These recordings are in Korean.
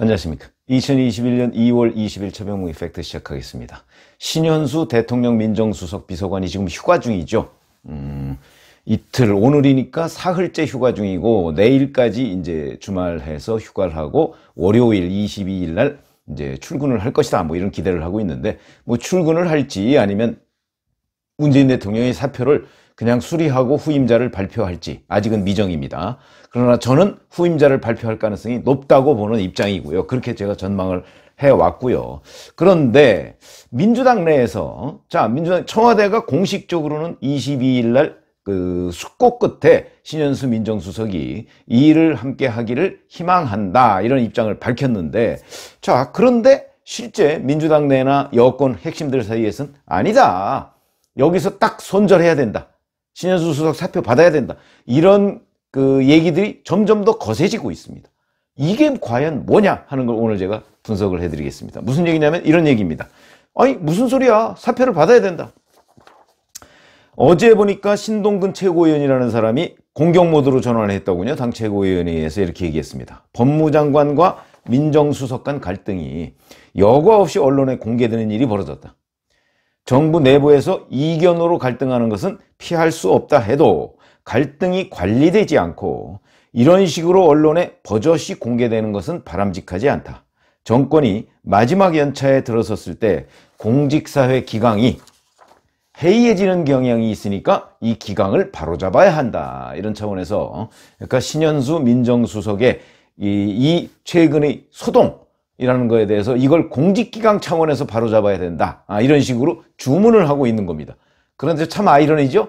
안녕하십니까. 2021년 2월 20일 최병무 이펙트 시작하겠습니다. 신현수 대통령 민정수석 비서관이 지금 휴가 중이죠. 음, 이틀, 오늘이니까 사흘째 휴가 중이고, 내일까지 이제 주말해서 휴가를 하고, 월요일 22일 날 이제 출근을 할 것이다. 뭐 이런 기대를 하고 있는데, 뭐 출근을 할지 아니면 문재인 대통령의 사표를 그냥 수리하고 후임자를 발표할지 아직은 미정입니다. 그러나 저는 후임자를 발표할 가능성이 높다고 보는 입장이고요. 그렇게 제가 전망을 해왔고요. 그런데 민주당 내에서 자 민주당 청와대가 공식적으로는 22일 날 그 숙고 끝에 신현수 민정수석이 이 일을 함께 하기를 희망한다 이런 입장을 밝혔는데 자 그런데 실제 민주당 내나 여권 핵심들 사이에서는 아니다 여기서 딱 손절해야 된다 신현수 수석 사표 받아야 된다. 이런 그 얘기들이 점점 더 거세지고 있습니다. 이게 과연 뭐냐 하는 걸 오늘 제가 분석을 해드리겠습니다. 무슨 얘기냐면 이런 얘기입니다. 아니 무슨 소리야 사표를 받아야 된다. 어제 보니까 신동근 최고위원이라는 사람이 공격 모드로 전환을 했더군요. 당 최고위원회에서 이렇게 얘기했습니다. 법무장관과 민정수석 간 갈등이 여과 없이 언론에 공개되는 일이 벌어졌다. 정부 내부에서 이견으로 갈등하는 것은 피할 수 없다 해도 갈등이 관리되지 않고 이런 식으로 언론에 버젓이 공개되는 것은 바람직하지 않다. 정권이 마지막 연차에 들어섰을 때 공직사회 기강이 해이해지는 경향이 있으니까 이 기강을 바로잡아야 한다. 이런 차원에서 그러니까 신현수 민정수석의 이, 이 최근의 소동 이라는 거에 대해서 이걸 공직기강 차원에서 바로잡아야 된다. 아, 이런 식으로 주문을 하고 있는 겁니다. 그런데 참 아이러니죠.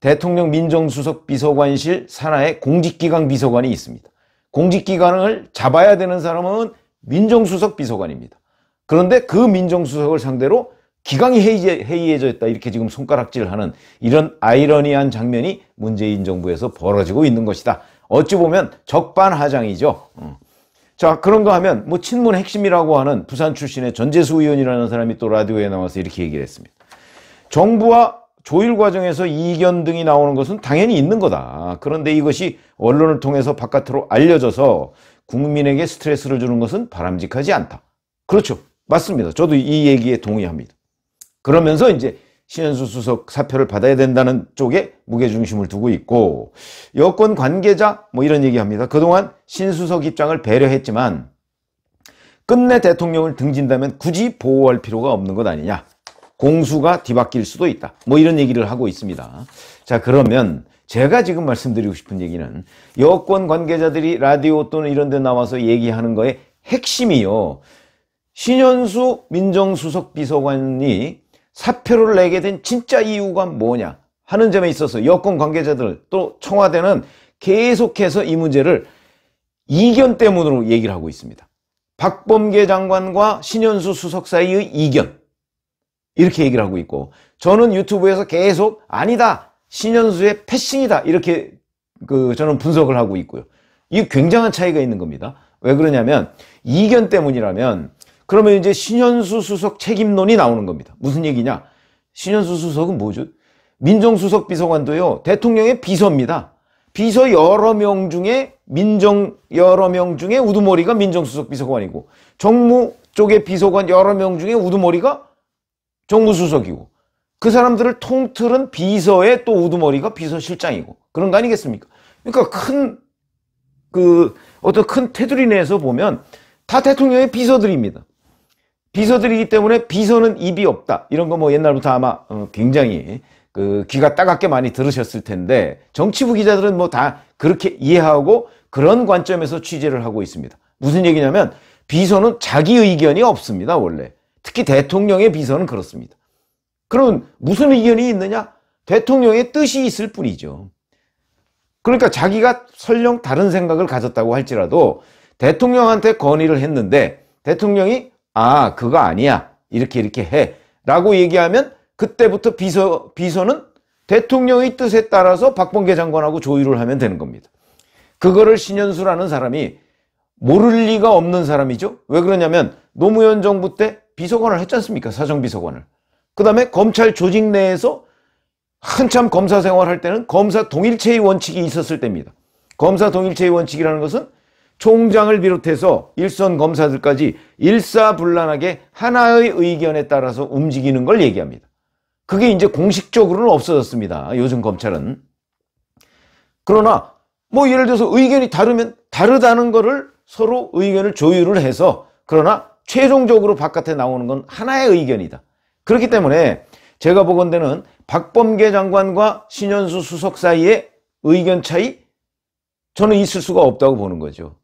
대통령 민정수석 비서관실 산하에 공직기강 비서관이 있습니다. 공직기관을 잡아야 되는 사람은 민정수석 비서관입니다. 그런데 그 민정수석을 상대로 기강이 해이해져 있다 이렇게 지금 손가락질하는 이런 아이러니한 장면이 문재인 정부에서 벌어지고 있는 것이다. 어찌 보면 적반하장이죠. 어. 자 그런가 하면 뭐 친문 핵심이라고 하는 부산 출신의 전재수 의원이라는 사람이 또 라디오에 나와서 이렇게 얘기를 했습니다. 정부와 조율 과정에서 이견 등이 나오는 것은 당연히 있는 거다. 그런데 이것이 언론을 통해서 바깥으로 알려져서 국민에게 스트레스를 주는 것은 바람직하지 않다. 그렇죠. 맞습니다. 저도 이 얘기에 동의합니다. 그러면서 이제 신현수 수석 사표를 받아야 된다는 쪽에 무게중심을 두고 있고 여권 관계자 뭐 이런 얘기합니다. 그동안 신수석 입장을 배려했지만 끝내 대통령을 등진다면 굳이 보호할 필요가 없는 것 아니냐. 공수가 뒤바뀔 수도 있다. 뭐 이런 얘기를 하고 있습니다. 자 그러면 제가 지금 말씀드리고 싶은 얘기는 여권 관계자들이 라디오 또는 이런 데 나와서 얘기하는 거에 핵심이요. 신현수 민정수석 비서관이 사표를 내게 된 진짜 이유가 뭐냐 하는 점에 있어서 여권 관계자들 또 청와대는 계속해서 이 문제를 이견 때문으로 얘기를 하고 있습니다. 박범계 장관과 신현수 수석 사이의 이견 이렇게 얘기를 하고 있고 저는 유튜브에서 계속 아니다 신현수의 패싱이다 이렇게 그 저는 분석을 하고 있고요. 이게 굉장한 차이가 있는 겁니다. 왜 그러냐면 이견 때문이라면 그러면 이제 신현수 수석 책임론이 나오는 겁니다. 무슨 얘기냐? 신현수 수석은 뭐죠? 민정수석 비서관도요. 대통령의 비서입니다. 비서 여러 명 중에 민정 여러 명 중에 우두머리가 민정수석 비서관이고 정무 쪽에 비서관 여러 명 중에 우두머리가 정무수석이고 그 사람들을 통틀은 비서의 또 우두머리가 비서실장이고 그런 거 아니겠습니까? 그러니까 큰 그 어떤 큰 테두리 내에서 보면 다 대통령의 비서들입니다. 비서들이기 때문에 비서는 입이 없다. 이런 거 뭐 옛날부터 아마 어, 굉장히 그 귀가 따갑게 많이 들으셨을 텐데 정치부 기자들은 뭐 다 그렇게 이해하고 그런 관점에서 취재를 하고 있습니다. 무슨 얘기냐면 비서는 자기 의견이 없습니다. 원래 특히 대통령의 비서는 그렇습니다. 그럼 무슨 의견이 있느냐? 대통령의 뜻이 있을 뿐이죠. 그러니까 자기가 설령 다른 생각을 가졌다고 할지라도 대통령한테 건의를 했는데 대통령이 아 그거 아니야 이렇게 이렇게 해 라고 얘기하면 그때부터 비서, 비서는 대통령의 뜻에 따라서 박범계 장관하고 조율을 하면 되는 겁니다. 그거를 신현수라는 사람이 모를 리가 없는 사람이죠. 왜 그러냐면 노무현 정부 때 비서관을 했지 않습니까? 사정비서관을. 그 다음에 검찰 조직 내에서 한참 검사 생활할 때는 검사 동일체의 원칙이 있었을 때입니다. 검사 동일체의 원칙이라는 것은 총장을 비롯해서 일선 검사들까지 일사불란하게 하나의 의견에 따라서 움직이는 걸 얘기합니다. 그게 이제 공식적으로는 없어졌습니다. 요즘 검찰은. 그러나 뭐 예를 들어서 의견이 다르면 다르다는 거를 서로 의견을 조율을 해서 그러나 최종적으로 바깥에 나오는 건 하나의 의견이다. 그렇기 때문에 제가 보건대는 박범계 장관과 신현수 수석 사이의 의견 차이 저는 있을 수가 없다고 보는 거죠.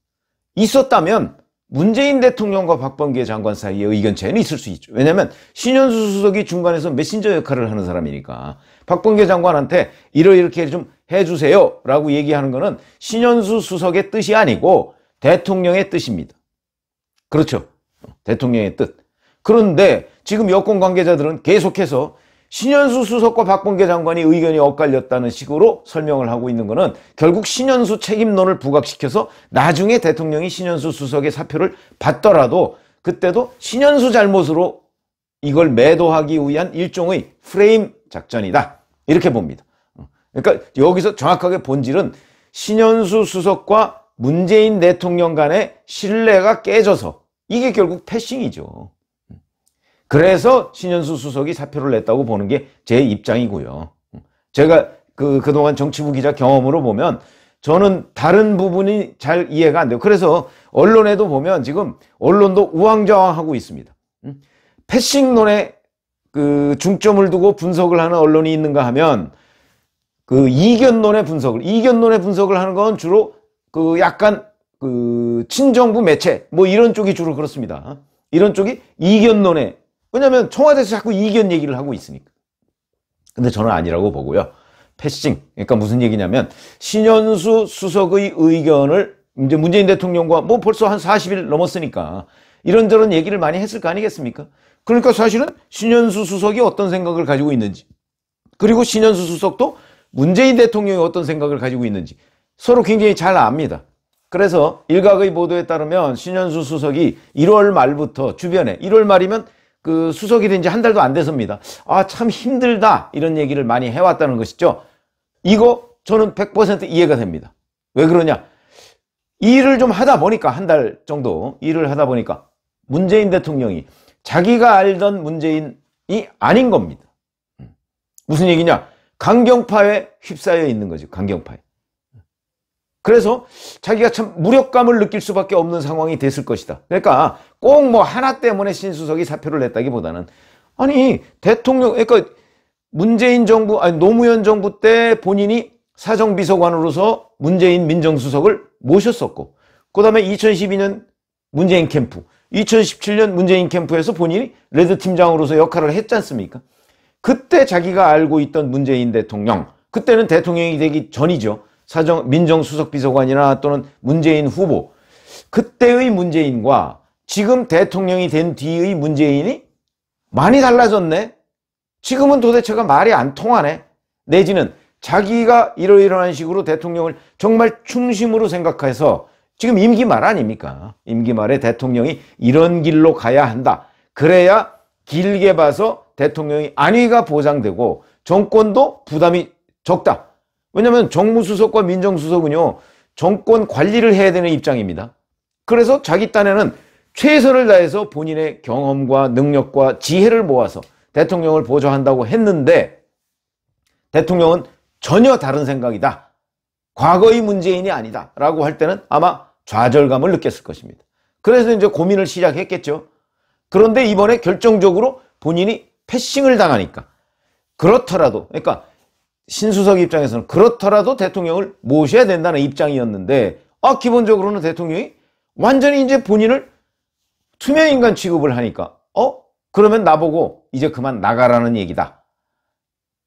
있었다면 문재인 대통령과 박범계 장관 사이의 의견 차이는 있을 수 있죠. 왜냐하면 신현수 수석이 중간에서 메신저 역할을 하는 사람이니까 박범계 장관한테 이러이렇게 좀 해주세요 라고 얘기하는 거는 신현수 수석의 뜻이 아니고 대통령의 뜻입니다. 그렇죠. 대통령의 뜻. 그런데 지금 여권 관계자들은 계속해서 신현수 수석과 박범계 장관이 의견이 엇갈렸다는 식으로 설명을 하고 있는 것은 결국 신현수 책임론을 부각시켜서 나중에 대통령이 신현수 수석의 사표를 받더라도 그때도 신현수 잘못으로 이걸 매도하기 위한 일종의 프레임 작전이다. 이렇게 봅니다. 어. 그러니까 여기서 정확하게 본질은 신현수 수석과 문재인 대통령 간의 신뢰가 깨져서 이게 결국 패싱이죠. 그래서 신현수 수석이 사표를 냈다고 보는 게 제 입장이고요. 제가 그, 그동안 정치부 기자 경험으로 보면 저는 다른 부분이 잘 이해가 안 돼요. 그래서 언론에도 보면 지금 언론도 우왕좌왕하고 있습니다. 음? 패싱론에 그 중점을 두고 분석을 하는 언론이 있는가 하면 그 이견론의 분석을 이견론의 분석을 하는 건 주로 그 약간 그 친정부 매체 뭐 이런 쪽이 주로 그렇습니다. 이런 쪽이 이견론의 왜냐하면 청와대에서 자꾸 이견 얘기를 하고 있으니까. 근데 저는 아니라고 보고요. 패싱. 그러니까 무슨 얘기냐면 신현수 수석의 의견을 이제 문재인 대통령과 뭐 벌써 한 40일 넘었으니까 이런저런 얘기를 많이 했을 거 아니겠습니까? 그러니까 사실은 신현수 수석이 어떤 생각을 가지고 있는지 그리고 신현수 수석도 문재인 대통령이 어떤 생각을 가지고 있는지 서로 굉장히 잘 압니다. 그래서 일각의 보도에 따르면 신현수 수석이 1월 말부터 주변에 1월 말이면 그 수석이 된 지 한 달도 안됐습니다 아, 참 힘들다. 이런 얘기를 많이 해왔다는 것이죠. 이거 저는 100% 이해가 됩니다. 왜 그러냐? 일을 좀 하다 보니까 한 달 정도 일을 하다 보니까 문재인 대통령이 자기가 알던 문재인이 아닌 겁니다. 음. 무슨 얘기냐? 강경파에 휩싸여 있는 거죠. 강경파에. 그래서 자기가 참 무력감을 느낄 수밖에 없는 상황이 됐을 것이다. 그러니까 꼭 뭐 하나 때문에 신수석이 사표를 냈다기보다는 아니 대통령 그러니까 문재인 정부 아니 노무현 정부 때 본인이 사정비서관으로서 문재인 민정수석을 모셨었고 그 다음에 2012년 문재인 캠프 2017년 문재인 캠프에서 본인이 레드팀장으로서 역할을 했지 않습니까? 그때 자기가 알고 있던 문재인 대통령 그때는 대통령이 되기 전이죠. 사정 민정수석 비서관이나 또는 문재인 후보 그때의 문재인과 지금 대통령이 된 뒤의 문재인이 많이 달라졌네. 지금은 도대체가 말이 안 통하네. 내지는 자기가 이러이러한 식으로 대통령을 정말 중심으로 생각해서 지금 임기 말 아닙니까? 임기 말에 대통령이 이런 길로 가야 한다. 그래야 길게 봐서 대통령이 안위가 보장되고 정권도 부담이 적다. 왜냐하면 정무수석과 민정수석은요. 정권 관리를 해야 되는 입장입니다. 그래서 자기 딴에는 최선을 다해서 본인의 경험과 능력과 지혜를 모아서 대통령을 보좌한다고 했는데 대통령은 전혀 다른 생각이다. 과거의 문재인이 아니다. 라고 할 때는 아마 좌절감을 느꼈을 것입니다. 그래서 이제 고민을 시작했겠죠. 그런데 이번에 결정적으로 본인이 패싱을 당하니까 그렇더라도 그러니까 신수석 입장에서는 그렇더라도 대통령을 모셔야 된다는 입장이었는데 아 기본적으로는 대통령이 완전히 이제 본인을 투명인간 취급을 하니까 어? 그러면 나보고 이제 그만 나가라는 얘기다.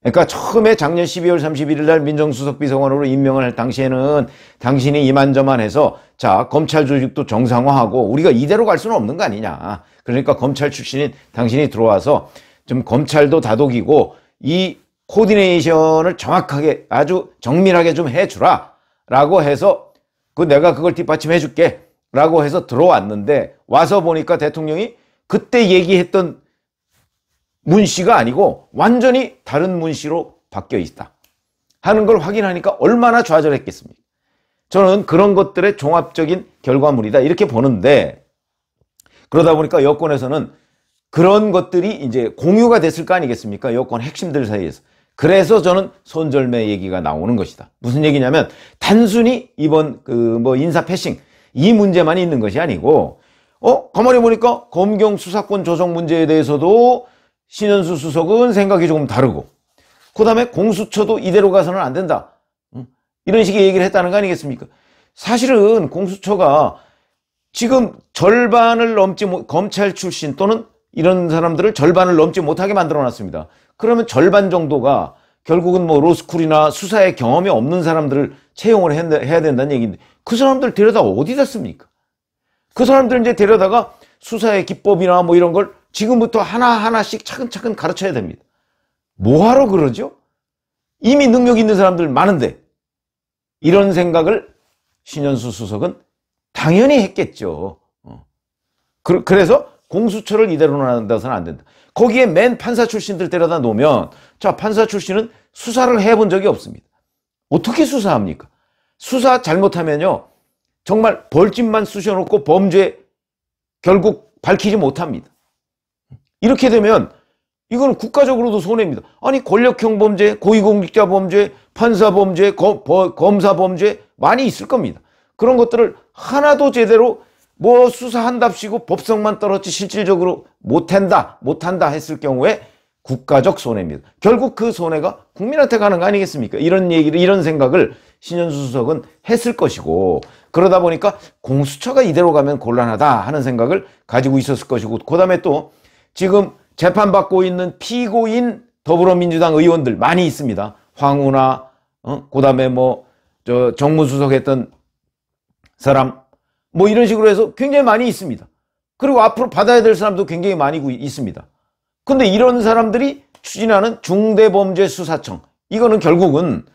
그러니까 처음에 작년 12월 31일 날 민정수석 비서관으로 임명을 할 당시에는 당신이 이만저만 해서 자 검찰 조직도 정상화하고 우리가 이대로 갈 수는 없는 거 아니냐. 그러니까 검찰 출신인 당신이 들어와서 좀 검찰도 다독이고 이 코디네이션을 정확하게 아주 정밀하게 좀 해주라 라고 해서 그 내가 그걸 뒷받침해 줄게 라고 해서 들어왔는데 와서 보니까 대통령이 그때 얘기했던 문 씨가 아니고 완전히 다른 문 씨로 바뀌어 있다 하는 걸 확인하니까 얼마나 좌절했겠습니까 저는 그런 것들의 종합적인 결과물이다 이렇게 보는데 그러다 보니까 여권에서는 그런 것들이 이제 공유가 됐을 거 아니겠습니까 여권 핵심들 사이에서 그래서 저는 손절매 얘기가 나오는 것이다. 무슨 얘기냐면 단순히 이번 그 뭐 인사 패싱 이 문제만 있는 것이 아니고 어 가만히 보니까 검경 수사권 조정 문제에 대해서도 신현수 수석은 생각이 조금 다르고 그 다음에 공수처도 이대로 가서는 안 된다. 이런 식의 얘기를 했다는 거 아니겠습니까? 사실은 공수처가 지금 절반을 넘지 못, 검찰 출신 또는 이런 사람들을 절반을 넘지 못하게 만들어 놨습니다. 그러면 절반 정도가 결국은 뭐 로스쿨이나 수사에 경험이 없는 사람들을 채용을 해야 된다는 얘기인데 그 사람들 데려다 어디다 씁니까? 그 사람들 이제 데려다가 수사의 기법이나 뭐 이런 걸 지금부터 하나하나씩 차근차근 가르쳐야 됩니다. 뭐하러 그러죠? 이미 능력 있는 사람들 많은데 이런 생각을 신현수 수석은 당연히 했겠죠. 어. 그, 그래서 공수처를 이대로 놔둬서는 안 된다. 거기에 맨 판사 출신들 데려다 놓으면 자 판사 출신은 수사를 해본 적이 없습니다. 어떻게 수사합니까? 수사 잘못하면요 정말 벌집만 쑤셔놓고 범죄 결국 밝히지 못합니다. 이렇게 되면 이건 국가적으로도 손해입니다. 아니 권력형 범죄, 고위공직자 범죄, 판사 범죄, 검, 사 범죄 많이 있을 겁니다. 그런 것들을 하나도 제대로 뭐 수사한답시고 법성만 떨었지 실질적으로 못한다 못한다 했을 경우에 국가적 손해입니다. 결국 그 손해가 국민한테 가는 거 아니겠습니까? 이런 얘기를 이런 생각을 신현수 수석은 했을 것이고 그러다 보니까 공수처가 이대로 가면 곤란하다 하는 생각을 가지고 있었을 것이고 그 다음에 또 지금 재판받고 있는 피고인 더불어민주당 의원들 많이 있습니다. 황우나 어? 그 다음에 뭐 저 정무수석 했던 사람 뭐 이런 식으로 해서 굉장히 많이 있습니다. 그리고 앞으로 받아야 될 사람도 굉장히 많이 있습니다. 근데 이런 사람들이 추진하는 중대범죄수사청 이거는 결국은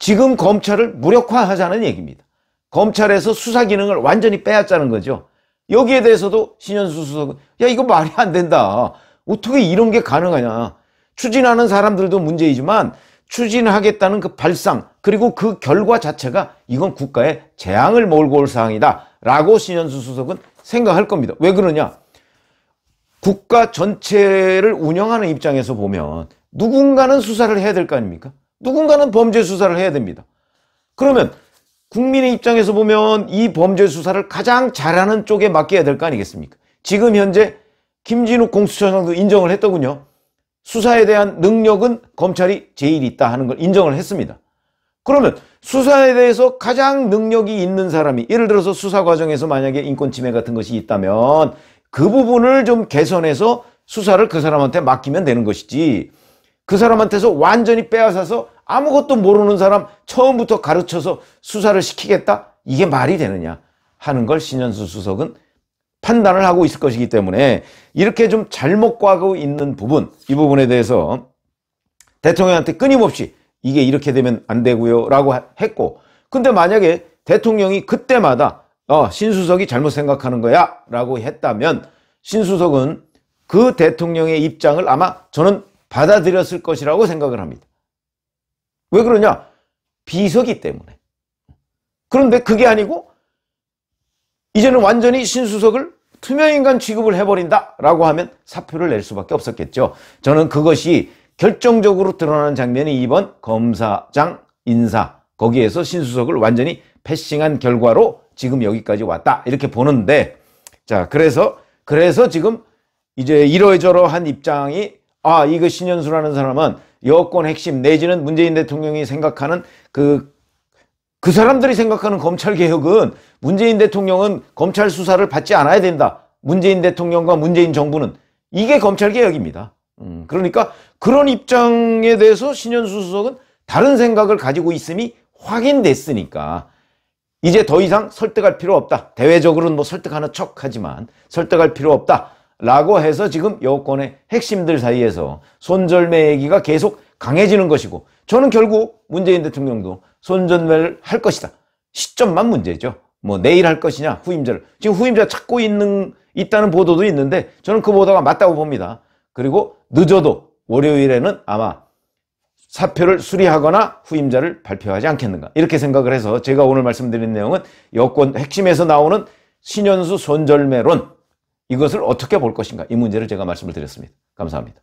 지금 검찰을 무력화하자는 얘기입니다. 검찰에서 수사 기능을 완전히 빼앗자는 거죠. 여기에 대해서도 신현수 수석은 야 이거 말이 안 된다. 어떻게 이런 게 가능하냐. 추진하는 사람들도 문제이지만 추진하겠다는 그 발상 그리고 그 결과 자체가 이건 국가의 재앙을 몰고 올 사항이다. 라고 신현수 수석은 생각할 겁니다. 왜 그러냐? 국가 전체를 운영하는 입장에서 보면 누군가는 수사를 해야 될 거 아닙니까? 누군가는 범죄 수사를 해야 됩니다. 그러면 국민의 입장에서 보면 이 범죄 수사를 가장 잘하는 쪽에 맡겨야 될 거 아니겠습니까? 지금 현재 김진욱 공수처장도 인정을 했더군요. 수사에 대한 능력은 검찰이 제일 있다 하는 걸 인정을 했습니다. 그러면 수사에 대해서 가장 능력이 있는 사람이 예를 들어서 수사 과정에서 만약에 인권 침해 같은 것이 있다면 그 부분을 좀 개선해서 수사를 그 사람한테 맡기면 되는 것이지 그 사람한테서 완전히 빼앗아서 아무것도 모르는 사람 처음부터 가르쳐서 수사를 시키겠다? 이게 말이 되느냐 하는 걸 신현수 수석은 판단을 하고 있을 것이기 때문에 이렇게 좀 잘못 과고 있는 부분 이 부분에 대해서 대통령한테 끊임없이 이게 이렇게 되면 안 되고요 라고 했고 근데 만약에 대통령이 그때마다 어, 신수석이 잘못 생각하는 거야 라고 했다면 신수석은 그 대통령의 입장을 아마 저는 받아들였을 것이라고 생각을 합니다. 왜 그러냐? 비서기 때문에. 그런데 그게 아니고 이제는 완전히 신수석을 투명인간 취급을 해버린다라고 하면 사표를 낼 수밖에 없었겠죠. 저는 그것이 결정적으로 드러나는 장면이 이번 검사장 인사 거기에서 신수석을 완전히 패싱한 결과로 지금 여기까지 왔다 이렇게 보는데 자 그래서 그래서 지금 이제 이러저러한 입장이 아 이거 신현수라는 사람은 여권 핵심 내지는 문재인 대통령이 생각하는 그그 그 사람들이 생각하는 검찰개혁은 문재인 대통령은 검찰 수사를 받지 않아야 된다. 문재인 대통령과 문재인 정부는 이게 검찰개혁입니다. 음, 그러니까 그런 입장에 대해서 신현수 수석은 다른 생각을 가지고 있음이 확인됐으니까 이제 더 이상 설득할 필요 없다. 대외적으로는 뭐 설득하는 척 하지만 설득할 필요 없다. 라고 해서 지금 여권의 핵심들 사이에서 손절매 얘기가 계속 강해지는 것이고 저는 결국 문재인 대통령도 손절매를 할 것이다. 시점만 문제죠. 뭐 내일 할 것이냐 후임자를 지금 후임자 찾고 있는 있다는 보도도 있는데 저는 그 보도가 맞다고 봅니다. 그리고 늦어도 월요일에는 아마 사표를 수리하거나 후임자를 발표하지 않겠는가 이렇게 생각을 해서 제가 오늘 말씀드린 내용은 여권 핵심에서 나오는 신현수 손절매론 이것을 어떻게 볼 것인가 이 문제를 제가 말씀을 드렸습니다. 감사합니다.